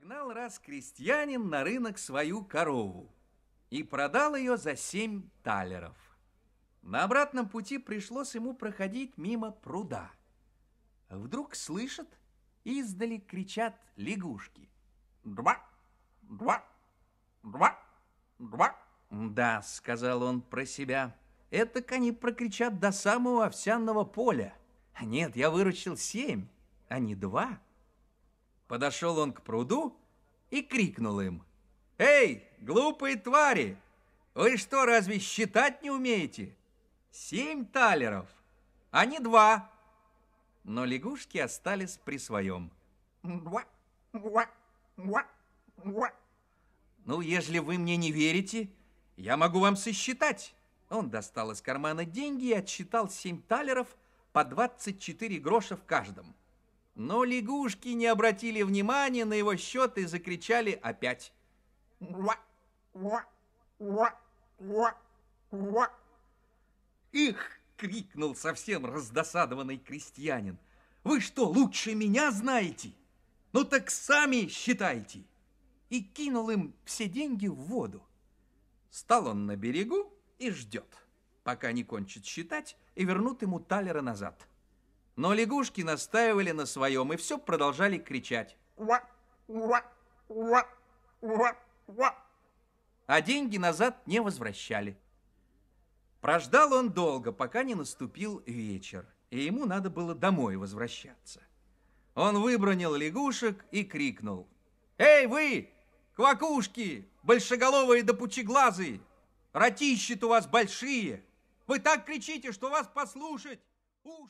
Погнал раз крестьянин на рынок свою корову и продал ее за семь талеров. На обратном пути пришлось ему проходить мимо пруда. Вдруг слышат, издали кричат лягушки. «Два! Два! Два! Два!» «Да», — сказал он про себя, это они прокричат до самого овсяного поля. Нет, я выручил семь, а не два». Подошел он к пруду и крикнул им. «Эй, глупые твари! Вы что, разве считать не умеете? Семь талеров, а не два!» Но лягушки остались при своем. «Ну, ежели вы мне не верите, я могу вам сосчитать». Он достал из кармана деньги и отсчитал семь талеров по 24 гроша в каждом. Но лягушки не обратили внимания на его счет и закричали опять. «Уа! Уа! Уа! Уа! Уа!» «Их!» — крикнул совсем раздосадованный крестьянин. «Вы что, лучше меня знаете? Ну так сами считайте!» И кинул им все деньги в воду. Стал он на берегу и ждет, пока не кончит считать и вернут ему талера назад. Но лягушки настаивали на своем и все продолжали кричать. А деньги назад не возвращали. Прождал он долго, пока не наступил вечер, и ему надо было домой возвращаться. Он выбронил лягушек и крикнул. «Эй, вы, квакушки, большеголовые да пучеглазые, ратищи у вас большие! Вы так кричите, что вас послушать! Уж!»